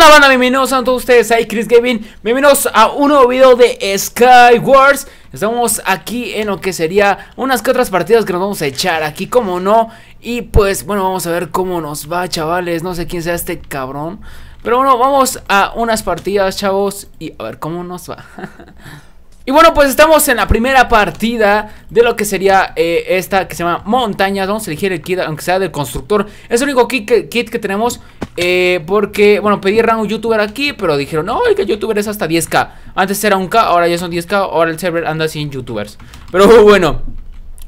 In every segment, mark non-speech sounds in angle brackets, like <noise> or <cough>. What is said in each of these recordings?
onda banda? Bienvenidos a todos ustedes, ahí Chris Gavin Bienvenidos a un nuevo video de Skywars Estamos aquí en lo que sería unas que otras partidas que nos vamos a echar aquí, como no Y pues bueno, vamos a ver cómo nos va chavales, no sé quién sea este cabrón Pero bueno, vamos a unas partidas chavos y a ver cómo nos va <laughs> Y bueno, pues estamos en la primera partida de lo que sería eh, esta que se llama montaña, Vamos a elegir el kit, aunque sea del constructor. Es el único kit que, tenemos. Eh, porque, bueno, pedí rango youtuber aquí, pero dijeron, no, el que youtuber es hasta 10k. Antes era un k ahora ya son 10k, ahora el server anda sin youtubers. Pero <laughs> bueno,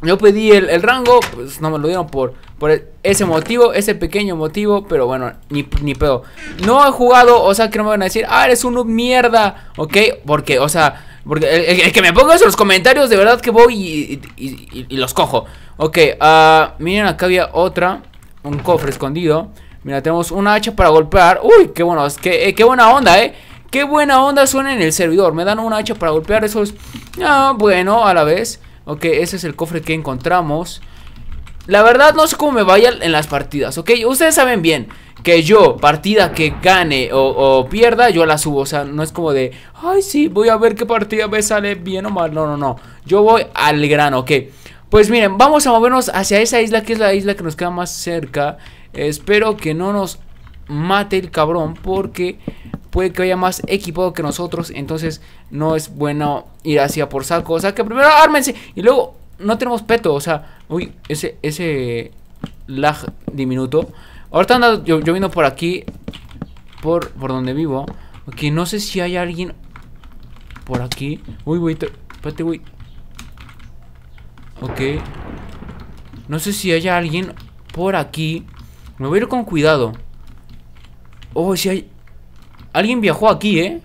yo pedí el, rango, pues no me lo dieron por, por ese motivo, ese pequeño motivo, pero bueno, ni, ni pedo. No he jugado, o sea, que no me van a decir, ah, eres un mierda, ¿ok? Porque, o sea... Porque el, que me ponga eso los comentarios, de verdad que voy y, los cojo. Ok, ah, miren, acá había otra. Un cofre escondido. Mira, tenemos un hacha para golpear. Uy, qué bueno, que, eh, qué buena onda, eh. Qué buena onda suena en el servidor. Me dan una hacha para golpear. Eso es. Ah, bueno, a la vez. Ok, ese es el cofre que encontramos. La verdad, no sé cómo me vaya en las partidas, ok. Ustedes saben bien que yo, partida que gane o, pierda, yo la subo. O sea, no es como de, ay, sí, voy a ver qué partida me sale bien o mal. No, no, no. Yo voy al grano, ok. Pues miren, vamos a movernos hacia esa isla que es la isla que nos queda más cerca. Espero que no nos mate el cabrón porque puede que haya más equipado que nosotros. Entonces no es bueno ir hacia por saco. O sea, que primero ármense y luego no tenemos peto. O sea, uy, ese, ese lag diminuto. Ahorita anda vino por aquí. Por, por donde vivo. Que no sé si hay alguien por aquí. Uy, güey. Espérate, güey. Ok. No sé si hay alguien por aquí. Me voy a ir con cuidado. Oh, si hay... Alguien viajó aquí, ¿eh?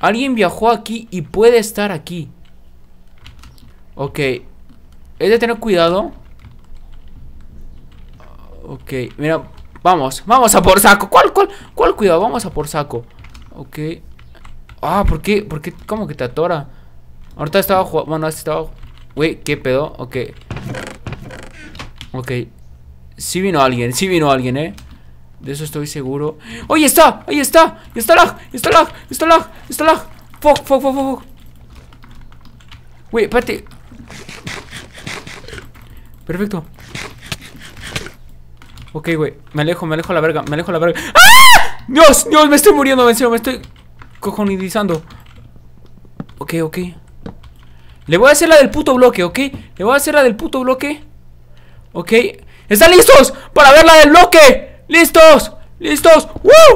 Alguien viajó aquí y puede estar aquí. Ok. He de tener cuidado. Ok, mira, vamos, vamos a por saco. ¿Cuál, cuál, cuál cuidado? Vamos a por saco. Ok. Ah, ¿por qué? ¿Por qué? ¿Cómo que te atora? Ahorita estaba jugando. Bueno, este estaba. Wey, ¿qué pedo? Ok. Ok. Sí vino alguien, sí vino alguien, eh. De eso estoy seguro. ¡Oye, está! ¡Ahí está! ¡Está lag! ¡Está lag! ¡Está lag! ¡Está lag! ¡Fuck, fuck, fuck, fuck! Wey, espérate. Perfecto. Ok, güey, me alejo, me alejo a la verga, me alejo a la verga ¡Ah! ¡Dios! ¡Dios! Me estoy muriendo, vencido, me estoy cojonidizando Ok, ok Le voy a hacer la del puto bloque, ok Le voy a hacer la del puto bloque Ok, ¿están listos? Para ver la del bloque ¡Listos! ¡Listos! ¡Woo!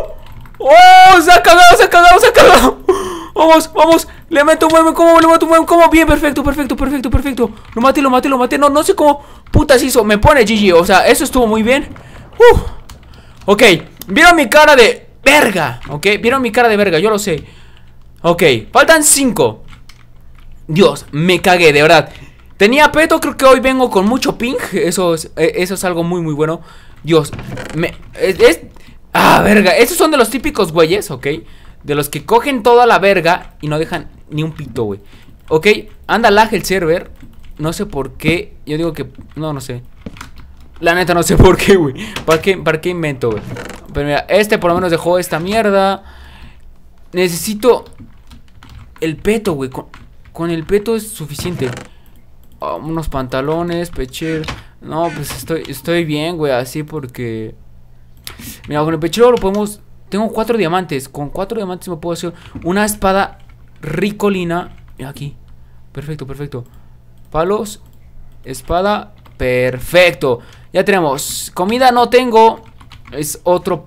¡Oh! ¡Se ha cagado, se ha cagado, se ha cagado! <gasps> ¡Vamos, vamos! Le meto un buen ¿cómo, le meto un buen cómo? Bien, perfecto, perfecto, perfecto, perfecto Lo maté, lo maté, lo maté No, no sé cómo putas hizo Me pone GG, o sea, eso estuvo muy bien Uf, Ok, vieron mi cara de verga, ok, vieron mi cara de verga, yo lo sé Ok, faltan cinco Dios, me cagué, de verdad Tenía peto, creo que hoy vengo con mucho ping Eso es, eh, eso es algo muy muy bueno Dios, me... Es, ah, verga, estos son de los típicos güeyes, ok De los que cogen toda la verga y no dejan ni un pito, güey Ok, anda lag el server No sé por qué, yo digo que... No, no sé la neta, no sé <laughs> por qué, güey. ¿Para qué, invento, güey? Pero mira, este por lo menos dejó esta mierda. Necesito el peto, güey. Con, el peto es suficiente. Ah, unos pantalones, pechero. No, pues estoy, estoy bien, güey. Así porque. Mira, con el pechero lo podemos. Tengo cuatro diamantes. Con cuatro diamantes me puedo hacer una espada ricolina. Mira aquí. Perfecto, perfecto. Palos, espada, perfecto. Ya tenemos. Comida no tengo. Es otro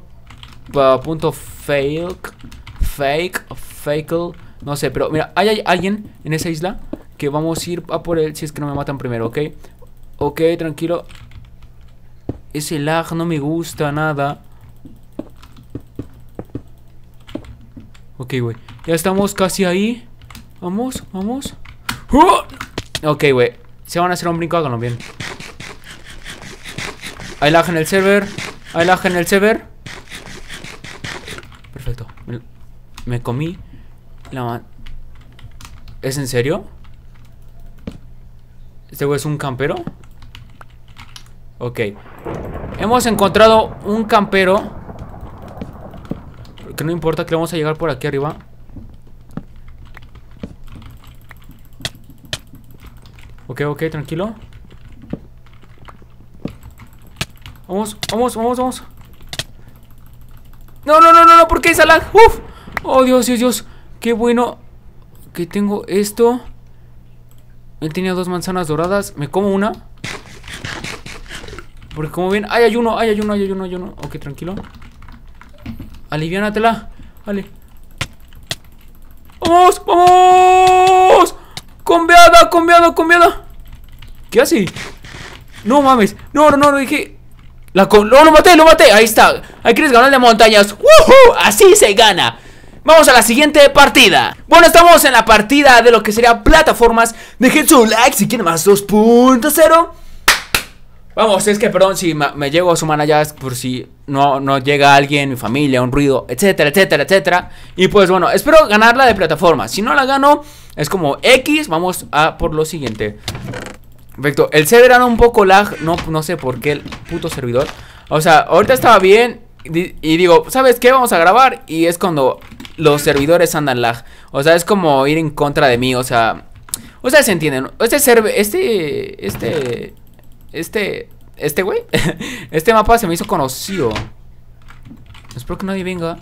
uh, punto fake. Fake. Fake. No sé, pero mira, hay, alguien en esa isla que vamos a ir a por él si es que no me matan primero, ¿ok? Ok, tranquilo. Ese lag no me gusta nada. Ok, güey. Ya estamos casi ahí. Vamos, vamos. ¡Oh! Ok, güey. Se van a hacer un brinco, háganlo bien. Hay lag en el server. Hay lag en el server. Perfecto. Me, comí la ¿Es en serio? ¿Este güey es un campero? Ok. Hemos encontrado un campero. Que no importa que vamos a llegar por aquí arriba. Ok, ok, tranquilo. Vamos, vamos, vamos, vamos. No, no, no, no, no, ¿por qué esa lag? ¡Uf! Oh, Dios, Dios, Dios. Qué bueno que tengo esto. Él tenía dos manzanas doradas. Me como una. Porque como ven, ¡ay, hay uno! ¡Ay, hay uno! ¡Ay, hay uno! ¡Ay, hay uno! Ok, tranquilo. Aliviánatela. Vale. ¡Vamos! ¡Vamos! ¡Combeada! ¡Combeada! ¡Combeada! ¿Qué hace? No mames. No, no, no, dije. La lo maté, lo maté! Ahí está. Hay ganar ganarle montañas. Así se gana. Vamos a la siguiente partida. Bueno, estamos en la partida de lo que sería plataformas. Dejen su like si quieren más 2.0. Vamos, es que perdón si me llego a sumar allá por si no, no llega alguien, mi familia, un ruido, etcétera, etcétera, etcétera. Y pues bueno, espero ganarla de plataformas Si no la gano, es como X, vamos a por lo siguiente. Perfecto. El server era un poco lag. No, no sé por qué el puto servidor. O sea, ahorita estaba bien. Y digo, ¿sabes qué? Vamos a grabar. Y es cuando los servidores andan lag. O sea, es como ir en contra de mí. O sea, ustedes entienden. Este server. Este. Este. Este. Este güey. <laughs> este mapa se me hizo conocido. Espero que nadie venga.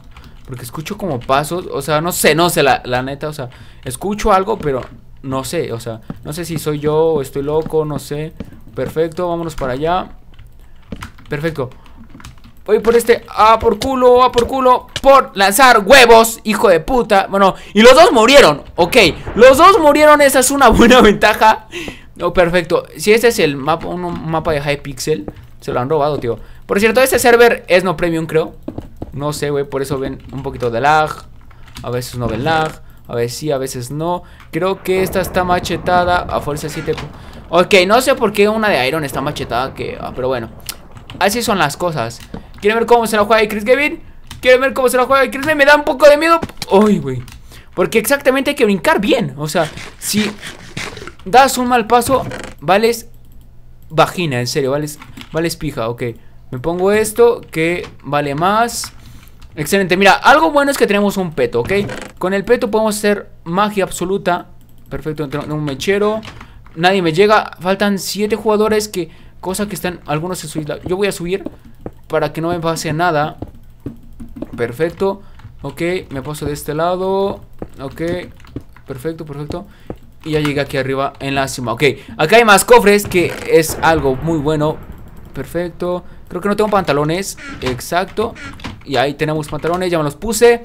Porque escucho como pasos. O sea, no sé, no sé, la, la neta. O sea, escucho algo, pero no sé, o sea, no sé si soy yo o estoy loco, no sé. Perfecto, vámonos para allá. Perfecto. Voy por este. Ah, por culo, ah, por culo. Por lanzar huevos, hijo de puta. Bueno, y los dos murieron. Ok, los dos murieron. Esa es una <laughs> buena ventaja. No, perfecto. Si este es el mapa, un, un mapa de Hypixel, se lo han robado, tío. Por cierto, este server es no premium, creo. No sé, güey. Por eso ven un poquito de lag. A veces no ven lag. A ver, sí, a veces no. Creo que esta está machetada. A fuerza 7. Ok, no sé por qué una de Iron está machetada. que ah, Pero bueno. Así son las cosas. ¿Quieren ver cómo se la juega Chris Gavin? ¿Quieren ver cómo se la juega Chris Me da un poco de miedo. uy güey. Porque exactamente hay que brincar bien. O sea, si das un mal paso, vales vagina, en serio, vales, vales pija. Ok, me pongo esto que vale más. Excelente, mira, algo bueno es que tenemos un peto, ¿ok? Con el peto podemos hacer magia absoluta Perfecto, un mechero Nadie me llega, faltan siete jugadores que... Cosa que están... Algunos se suicidan Yo voy a subir para que no me pase nada Perfecto Ok, me paso de este lado Ok, perfecto, perfecto Y ya llegué aquí arriba en la cima Ok, acá hay más cofres que es algo muy bueno Perfecto Creo que no tengo pantalones Exacto y ahí tenemos pantalones, ya me los puse.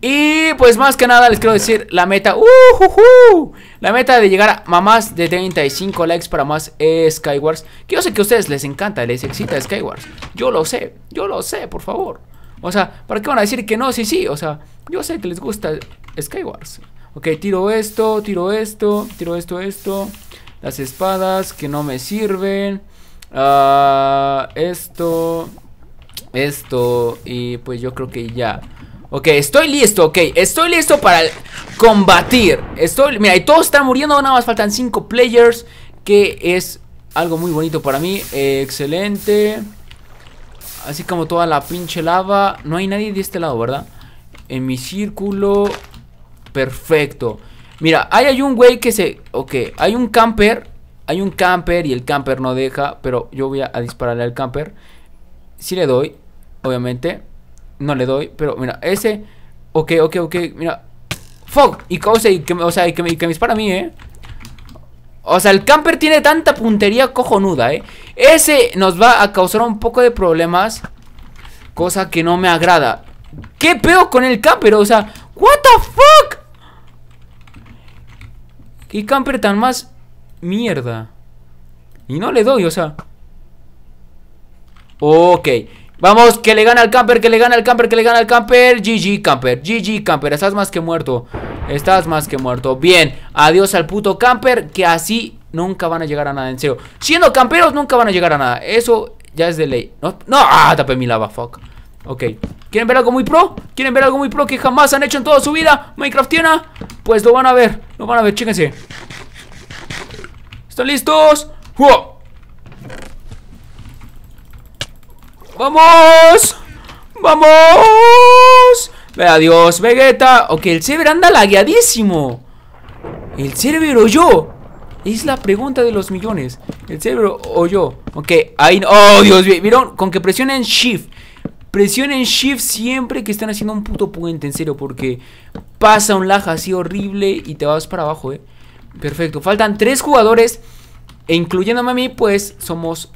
Y pues más que nada les quiero decir la meta. Uh, la meta de llegar a más de 35 likes para más Skywars. Que yo sé que a ustedes les encanta, les excita Skywars. Yo lo sé, yo lo sé, por favor. O sea, ¿para qué van a decir que no? Sí, sí, o sea, yo sé que les gusta Skywars. Ok, tiro esto, tiro esto, tiro esto, esto. Las espadas que no me sirven. Ah, esto, esto y pues yo creo que ya. Ok, estoy listo, ok, estoy listo para combatir. Estoy, mira, y todos están muriendo, nada más faltan 5 players, que es algo muy bonito para mí. excelente. Así como toda la pinche lava. No hay nadie de este lado, ¿verdad? En mi círculo. Perfecto. Mira, ahí hay un güey que se... Ok, hay un camper. Hay un camper y el camper no deja, pero yo voy a dispararle al camper si le doy, obviamente, no le doy, pero mira, ese, ok, ok, ok, mira, fuck, y, cosa, que, o sea, y que, me dispara a mí, eh. O sea, el camper tiene tanta puntería cojonuda, ¿eh? Ese nos va a causar un poco de problemas. Cosa que no me agrada. ¿Qué peo con el camper? O sea, ¿what the fuck? ¿Qué camper tan más mierda? Y no le doy, o sea. Ok. Vamos, que le gana al camper, que le gana al camper, que le gana al camper. GG camper, GG camper, estás más que muerto. Estás más que muerto. Bien, adiós al puto camper, que así nunca van a llegar a nada, en serio. Siendo camperos nunca van a llegar a nada. Eso ya es de ley. No, no, ah, tapé mi lava, fuck. Ok, ¿quieren ver algo muy pro? ¿Quieren ver algo muy pro que jamás han hecho en toda su vida? Minecraftiana, pues lo van a ver, lo van a ver, chéquense. ¿Están listos? ¡Wow! ¡Vamos! ¡Vamos! Ve adiós, Vegeta. Ok, el server anda lagueadísimo. ¿El server o yo? Es la pregunta de los millones. ¿El server o yo? Ok, ahí. ¡Oh, Dios mío! ¿Vieron? Con que presionen Shift. Presionen Shift siempre que están haciendo un puto puente, en serio, porque pasa un laja así horrible y te vas para abajo, eh. Perfecto. Faltan tres jugadores. E incluyéndome a mí, pues somos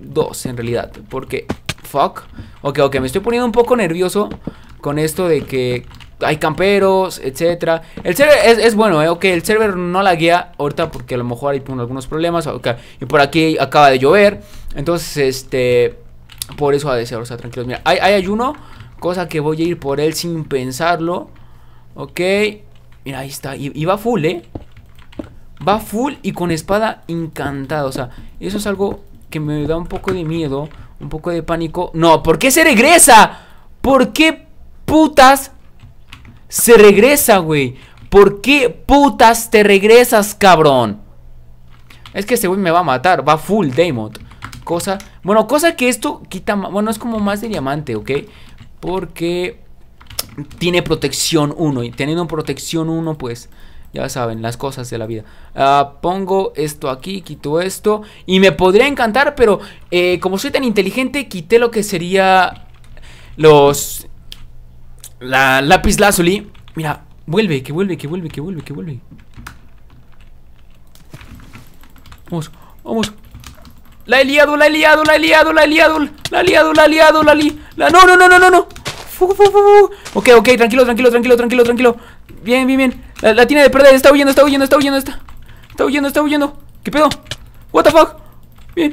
dos en realidad. Porque fuck. Ok, ok, me estoy poniendo un poco nervioso con esto de que hay camperos, etcétera. El server es, bueno, eh, ok, el server no la guía ahorita porque a lo mejor hay algunos problemas, ok. Y por aquí acaba de llover, entonces, este, por eso ha de ser, o sea, tranquilos. Mira, hay, hay ayuno, cosa que voy a ir por él sin pensarlo, ok. Mira, ahí está, y va full, eh. Va full y con espada encantada, o sea, eso es algo que me da un poco de miedo un poco de pánico. No, ¿por qué se regresa? ¿Por qué putas se regresa, güey? ¿Por qué putas te regresas, cabrón? Es que ese güey me va a matar. Va full Daemon. Cosa. Bueno, cosa que esto quita. Bueno, es como más de diamante, ¿ok? Porque tiene protección 1. Y teniendo protección 1, pues ya saben, las cosas de la vida. Ah, pongo esto aquí, quito esto. Y me podría encantar, pero eh, como soy tan inteligente, quité lo que sería los... La lápiz lazuli. Mira, vuelve, que vuelve, que vuelve, que vuelve, que vuelve. Vamos, vamos. La he liado, la he liado, la he liado, la he liado, la he liado, la he liado, la he No, no, no, no, no, no. Ok, ok, tranquilo, tranquilo, tranquilo, tranquilo, tranquilo. Bien, bien, bien. La, tiene de perder, está huyendo, está huyendo, está huyendo, está. Está huyendo, está huyendo. ¿Qué pedo? What the fuck? Bien.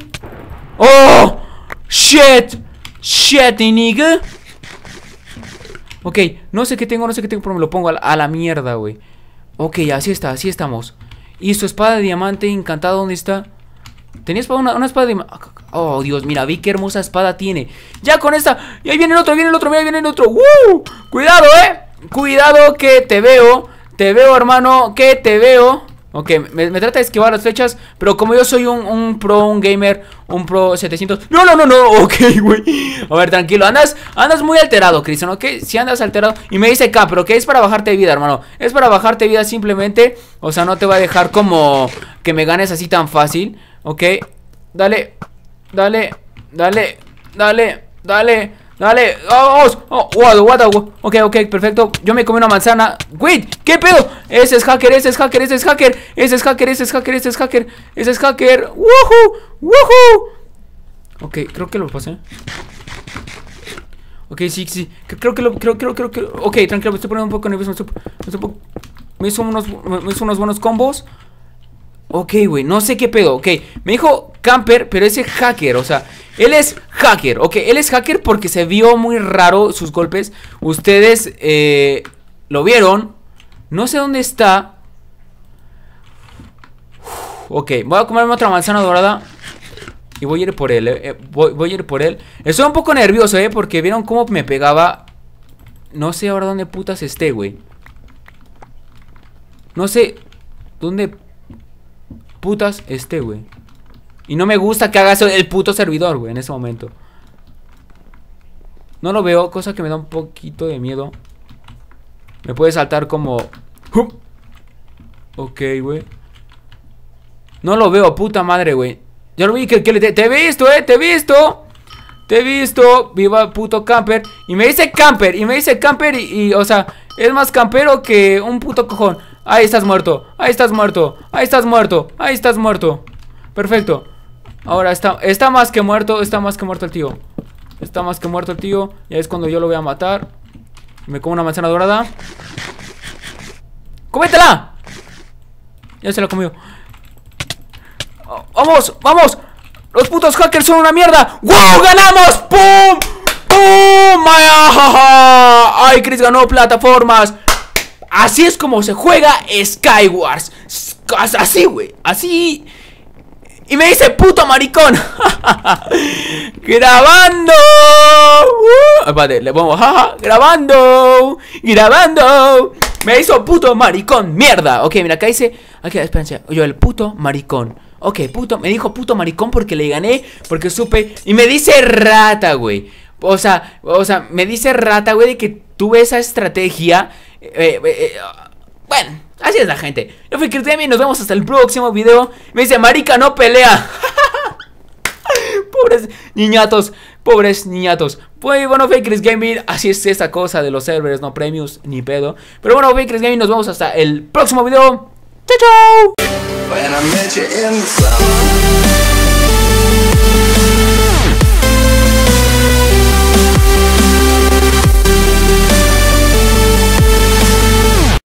¡Oh! ¡Shit! ¡Shit, nigga! Ok, no sé qué tengo, no sé qué tengo, pero me lo pongo a la, mierda, güey. Ok, así está, así estamos. Y su espada de diamante encantada, ¿dónde está? Tenía una, espada de... Oh, Dios, mira, vi qué hermosa espada tiene Ya con esta, y ahí viene el otro, viene el otro, mira, ahí viene el otro Cuidado, eh Cuidado que te veo te veo, hermano, que te veo. Ok, me, trata de esquivar las flechas, pero como yo soy un, pro, un gamer, un pro 700... No, no, no, no, <laughs> ok, güey. A ver, tranquilo, andas andas muy alterado, Cristian, ok. Si andas alterado... Y me dice K, pero que es para bajarte vida, hermano. Es para bajarte vida simplemente. O sea, no te va a dejar como que me ganes así tan fácil, ok. Dale, dale, dale, dale, dale. Dale, vamos oh, wow, wow, wow. Ok, ok, perfecto Yo me comí una manzana Wait, ¿qué pedo? Ese es hacker, ese es hacker, ese es hacker Ese es hacker, ese es hacker, ese es hacker Ese es hacker Woohoo, woohoo Ok, creo que lo pasé Ok, sí, sí Creo que lo, creo, creo, creo, Ok, tranquilo, me estoy poniendo un poco nervioso Me, me, hizo unos, me hizo unos buenos combos Ok, güey, no sé qué pedo, ok Me dijo camper, pero ese hacker, o sea él es hacker, ok. Él es hacker porque se vio muy raro sus golpes. Ustedes eh, lo vieron. No sé dónde está. ok, voy a comerme otra manzana dorada. Y voy a ir por él, eh, eh, voy, voy, a ir por él. Estoy un poco nervioso, eh. Porque vieron cómo me pegaba. No sé ahora dónde putas esté, güey. No sé dónde putas esté, güey. Y no me gusta que hagas el puto servidor, güey, en ese momento. No lo veo, cosa que me da un poquito de miedo. Me puede saltar como... Ok, güey. No lo veo, puta madre, güey. Ya lo vi que, le. te, he visto, eh, te he visto. Te he visto, viva puto camper. Y me dice camper, y me dice camper, y, y o sea, es más campero que un puto cojón. Ahí estás muerto, ahí estás muerto, ahí estás muerto, ahí estás muerto. Perfecto. Ahora está, está más que muerto, está más que muerto el tío. Está más que muerto el tío. Y es cuando yo lo voy a matar. Me como una manzana dorada. ¡Cómetela! Ya se la comió. ¡Vamos! ¡Vamos! ¡Los putos hackers son una mierda! ¡Wow! ¡Ganamos! ¡Pum! ¡Pum! ¡Ay, ah, Chris ganó plataformas! Así es como se juega Skywars. Así, güey. Así. Y me dice puto maricón. <laughs> grabando. Uh, espérate, le pongo grabando. Grabando. Me hizo puto maricón. Mierda. Ok, mira, acá dice. Aquí, espérense. Yo, el puto maricón. Ok, puto. Me dijo puto maricón porque le gané. Porque supe. Y me dice rata, güey. O sea, o sea, me dice rata, güey, de que tuve esa estrategia. Eh, eh, eh, bueno es la gente. Yo fui Gaming nos vemos hasta el próximo video. Me dice, marica, no pelea. <laughs> pobres niñatos, pobres niñatos. Pues bueno, Fakers Gaming, así es esta cosa de los servers, no premios ni pedo. Pero bueno, Fakers Gaming, nos vemos hasta el próximo video. Chao, chao.